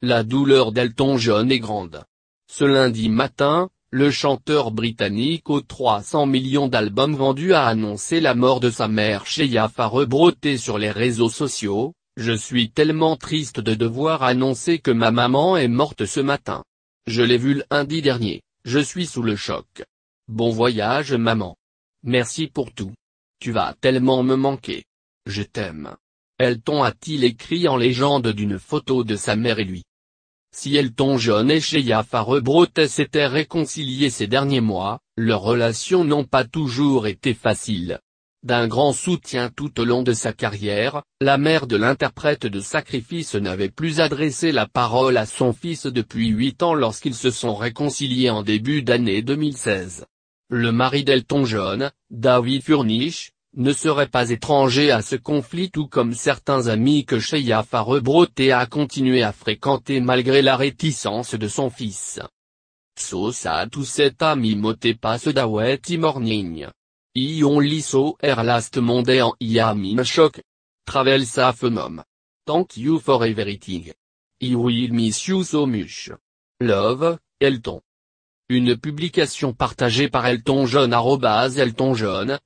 La douleur d'Elton John est grande. Ce lundi matin, le chanteur britannique aux 300 millions d'albums vendus a annoncé la mort de sa mère Shea Farre sur les réseaux sociaux, « Je suis tellement triste de devoir annoncer que ma maman est morte ce matin. Je l'ai vue lundi dernier, je suis sous le choc. Bon voyage maman. Merci pour tout. Tu vas tellement me manquer. Je t'aime. » Elton a-t-il écrit en légende d'une photo de sa mère et lui. Si Elton John et Sheya Farebrot s'étaient réconciliés ces derniers mois, leurs relations n'ont pas toujours été faciles. D'un grand soutien tout au long de sa carrière, la mère de l'interprète de Sacrifice n'avait plus adressé la parole à son fils depuis huit ans lorsqu'ils se sont réconciliés en début d'année 2016. Le mari d'Elton John, David Furnish, ne serait pas étranger à ce conflit tout comme certains amis que Cheyaf a rebroté a continué à fréquenter malgré la réticence de son fils. Sosa tout cet ami moté passe dawet morning. Ion so er last monde en in shock. Travel sa phenom. Thank you for everything. I will miss you so much. Love, Elton. Une publication partagée par Elton John Elton John,